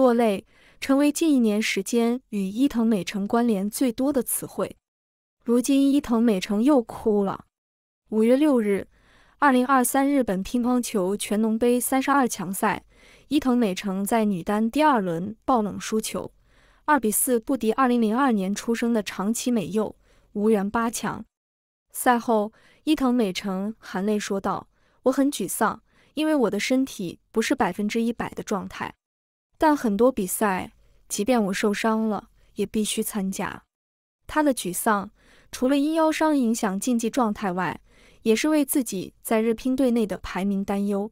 落泪，成为近一年时间与伊藤美诚关联最多的词汇。如今，伊藤美诚又哭了。五月六日，二零二三日本乒乓球全农杯三十二强赛，伊藤美诚在女单第二轮爆冷输球，二比四不敌二零零二年出生的长崎美佑，无缘八强。赛后，伊藤美诚含泪说道：“我很沮丧，因为我的身体不是百分之一百的状态。”但很多比赛，即便我受伤了，也必须参加。他的沮丧，除了因腰伤影响竞技状态外，也是为自己在日乒队内的排名担忧。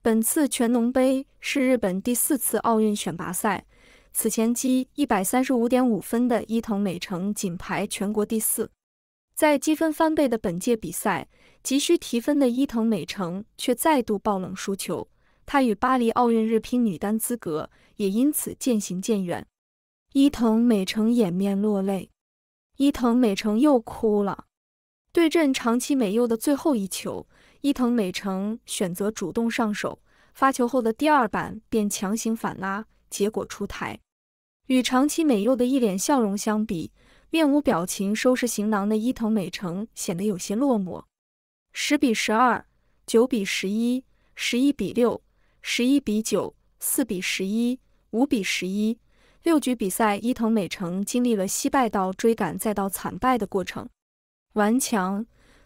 本次全农杯是日本第四次奥运选拔赛，此前积一百三十五点五分的伊藤美诚仅排全国第四。在积分翻倍的本届比赛，急需提分的伊藤美诚却再度爆冷输球。他与巴黎奥运日乒女单资格也因此渐行渐远。伊藤美诚掩面落泪。伊藤美诚又哭了。对阵长期美柚的最后一球，伊藤美诚选择主动上手，发球后的第二板便强行反拉，结果出台。与长期美柚的一脸笑容相比，面无表情收拾行囊的伊藤美诚显得有些落寞。十比十二，九比十一，十一比六。十一比九，四比十一，五比十一，六局比赛，伊藤美诚经历了惜败到追赶再到惨败的过程。顽强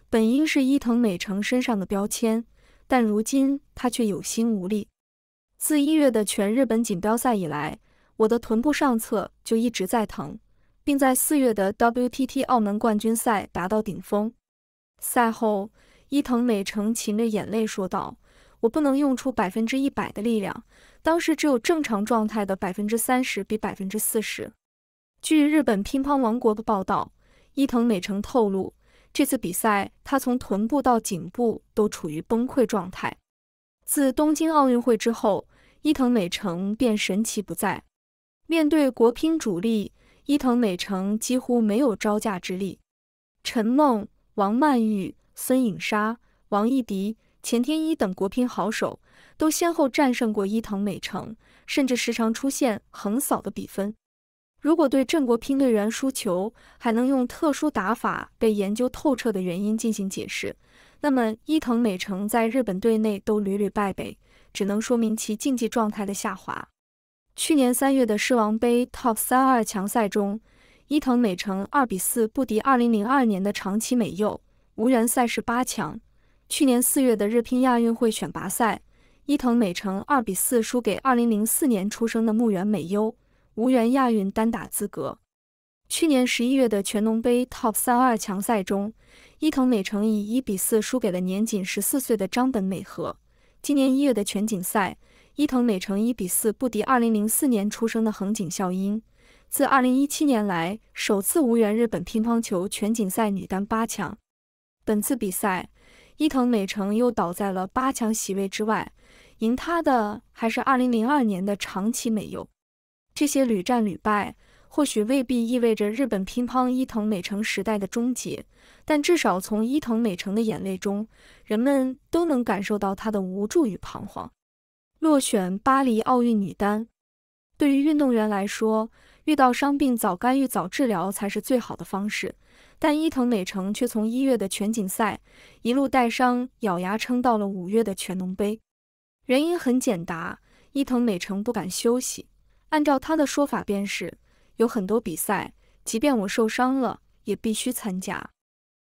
本应是伊藤美诚身上的标签，但如今他却有心无力。自一月的全日本锦标赛以来，我的臀部上侧就一直在疼，并在四月的 WTT 澳门冠军赛达到顶峰。赛后，伊藤美诚噙着眼泪说道。我不能用出百分之一百的力量，当时只有正常状态的百分之三十比百分之四十。据日本乒乓王国的报道，伊藤美诚透露，这次比赛他从臀部到颈部都处于崩溃状态。自东京奥运会之后，伊藤美诚便神奇不在。面对国乒主力，伊藤美诚几乎没有招架之力。陈梦、王曼玉、孙颖莎、王艺迪。钱天一等国乒好手都先后战胜过伊藤美诚，甚至时常出现横扫的比分。如果对郑国乒队员输球还能用特殊打法被研究透彻的原因进行解释，那么伊藤美诚在日本队内都屡屡败北，只能说明其竞技状态的下滑。去年三月的狮王杯 Top 三二强赛中，伊藤美诚二比四不敌2002年的长崎美柚，无缘赛事八强。去年四月的日乒亚运会选拔赛，伊藤美诚二比四输给二零零四年出生的木原美优，无缘亚运单打资格。去年十一月的全农杯 Top 三二强赛中，伊藤美诚以一比四输给了年仅十四岁的张本美和。今年一月的全锦赛，伊藤美诚一比四不敌二零零四年出生的横井孝英，自二零一七年来首次无缘日本乒乓球全锦赛女单八强。本次比赛。伊藤美诚又倒在了八强席位之外，赢她的还是2002年的长崎美优。这些屡战屡败，或许未必意味着日本乒乓伊藤美诚时代的终结，但至少从伊藤美诚的眼泪中，人们都能感受到她的无助与彷徨。落选巴黎奥运女单，对于运动员来说，遇到伤病，早干预早治疗才是最好的方式。但伊藤美诚却从一月的全锦赛一路带伤咬牙撑到了五月的全农杯，原因很简答，伊藤美诚不敢休息。按照他的说法便是，有很多比赛，即便我受伤了，也必须参加。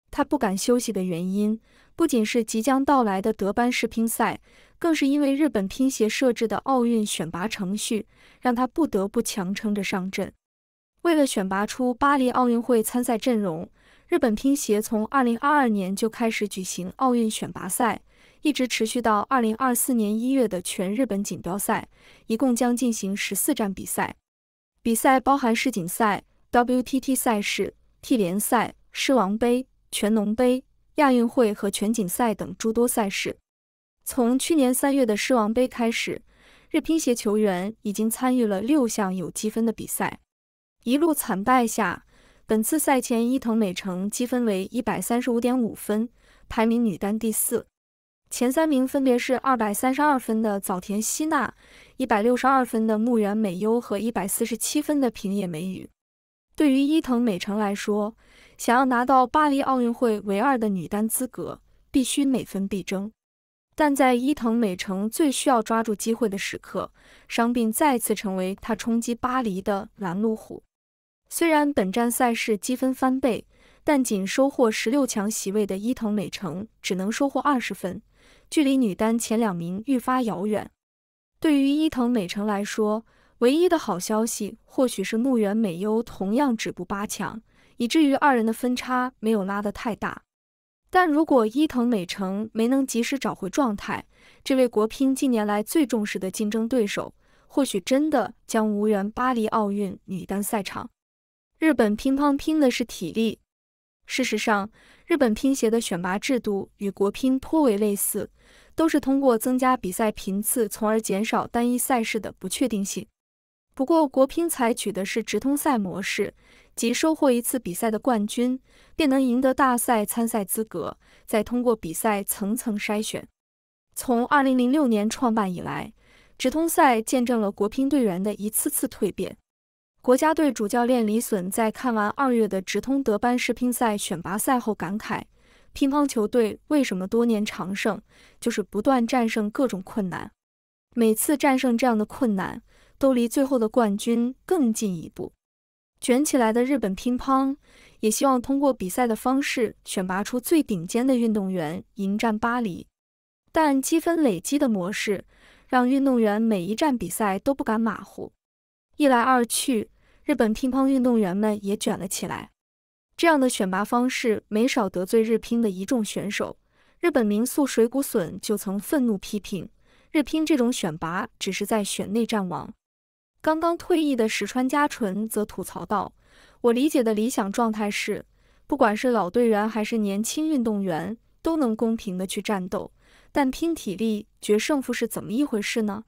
他不敢休息的原因，不仅是即将到来的德班世乒赛，更是因为日本乒协设置的奥运选拔程序，让他不得不强撑着上阵。为了选拔出巴黎奥运会参赛阵容。日本乒协从二零二二年就开始举行奥运选拔赛，一直持续到二零二四年一月的全日本锦标赛，一共将进行十四站比赛。比赛包含世锦赛、WTT 赛事、T 联赛、狮王杯、全农杯、亚运会和全锦赛等诸多赛事。从去年三月的狮王杯开始，日乒协球员已经参与了六项有积分的比赛，一路惨败下。本次赛前，伊藤美诚积分为一百三十五点五分，排名女单第四。前三名分别是二百三十二分的早田希娜、一百六十二分的木原美优和一百四十七分的平野美宇。对于伊藤美诚来说，想要拿到巴黎奥运会唯二的女单资格，必须每分必争。但在伊藤美诚最需要抓住机会的时刻，伤病再次成为她冲击巴黎的拦路虎。虽然本站赛事积分翻倍，但仅收获十六强席位的伊藤美诚只能收获二十分，距离女单前两名愈发遥远。对于伊藤美诚来说，唯一的好消息或许是木原美优同样止步八强，以至于二人的分差没有拉得太大。但如果伊藤美诚没能及时找回状态，这位国乒近年来最重视的竞争对手，或许真的将无缘巴黎奥运女单赛场。日本乒乓拼的是体力。事实上，日本乒协的选拔制度与国乒颇为类似，都是通过增加比赛频次，从而减少单一赛事的不确定性。不过，国乒采取的是直通赛模式，即收获一次比赛的冠军，便能赢得大赛参赛资格，再通过比赛层层筛选。从2006年创办以来，直通赛见证了国乒队员的一次次蜕变。国家队主教练李隼在看完二月的直通德班世乒赛选拔赛后感慨：“乒乓球队为什么多年长胜，就是不断战胜各种困难。每次战胜这样的困难，都离最后的冠军更进一步。”卷起来的日本乒乓也希望通过比赛的方式选拔出最顶尖的运动员迎战巴黎，但积分累积的模式让运动员每一站比赛都不敢马虎，一来二去。日本乒乓运动员们也卷了起来，这样的选拔方式没少得罪日乒的一众选手。日本名宿水谷隼就曾愤怒批评日乒这种选拔只是在选内战王。刚刚退役的石川佳纯则吐槽道：“我理解的理想状态是，不管是老队员还是年轻运动员，都能公平的去战斗。但拼体力决胜负是怎么一回事呢？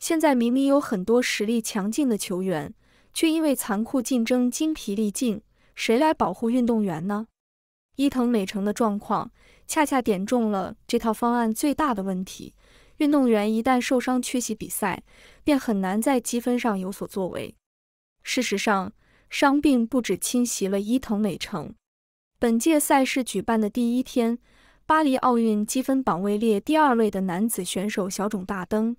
现在明明有很多实力强劲的球员。”却因为残酷竞争精疲力尽，谁来保护运动员呢？伊藤美诚的状况恰恰点中了这套方案最大的问题：运动员一旦受伤缺席比赛，便很难在积分上有所作为。事实上，伤病不止侵袭了伊藤美诚。本届赛事举办的第一天，巴黎奥运积分榜位列第二位的男子选手小种大灯，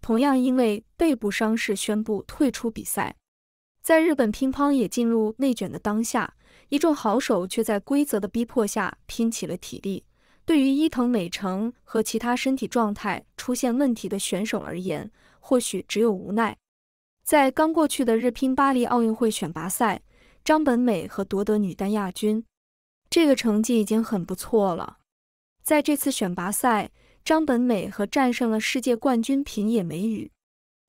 同样因为背部伤势宣布退出比赛。在日本乒乓也进入内卷的当下，一众好手却在规则的逼迫下拼起了体力。对于伊藤美诚和其他身体状态出现问题的选手而言，或许只有无奈。在刚过去的日乒巴黎奥运会选拔赛，张本美和夺得女单亚军，这个成绩已经很不错了。在这次选拔赛，张本美和战胜了世界冠军平野美宇。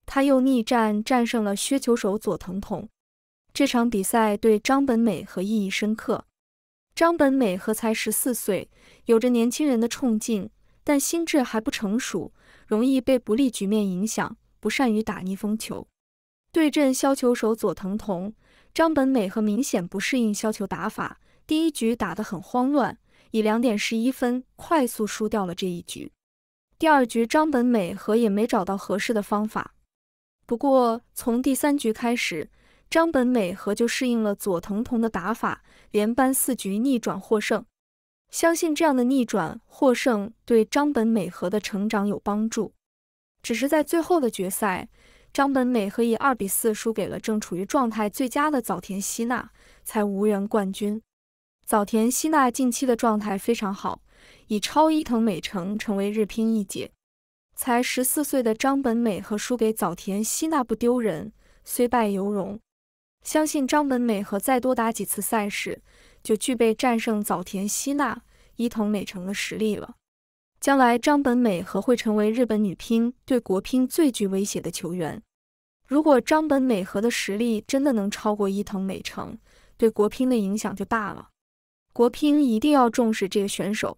他又逆战战胜了削球手佐藤桐，这场比赛对张本美和意义深刻。张本美和才十四岁，有着年轻人的冲劲，但心智还不成熟，容易被不利局面影响，不善于打逆风球。对阵削球手佐藤桐，张本美和明显不适应削球打法，第一局打得很慌乱，以两点十一分快速输掉了这一局。第二局张本美和也没找到合适的方法。不过，从第三局开始，张本美和就适应了佐藤瞳的打法，连扳四局逆转获胜。相信这样的逆转获胜对张本美和的成长有帮助。只是在最后的决赛，张本美和以二比四输给了正处于状态最佳的早田希娜，才无缘冠军。早田希娜近期的状态非常好，以超伊藤美诚成为日乒一姐。才十四岁的张本美和输给早田希娜不丢人，虽败犹荣。相信张本美和再多打几次赛事，就具备战胜早田希娜、伊藤美诚的实力了。将来张本美和会成为日本女乒对国乒最具威胁的球员。如果张本美和的实力真的能超过伊藤美诚，对国乒的影响就大了。国乒一定要重视这个选手。